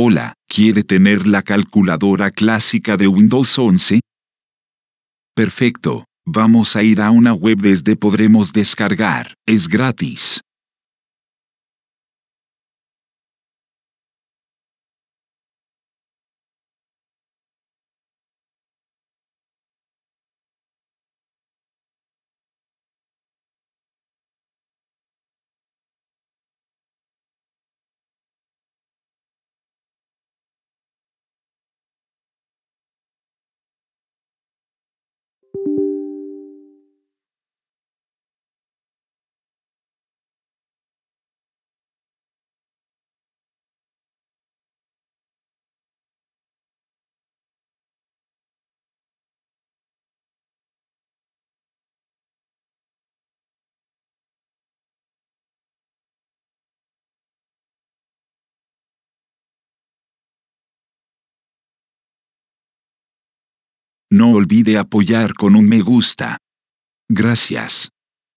Hola, ¿quiere tener la calculadora clásica de Windows 11? Perfecto, vamos a ir a una web desde podremos descargar, es gratis. No olvide apoyar con un me gusta. Gracias.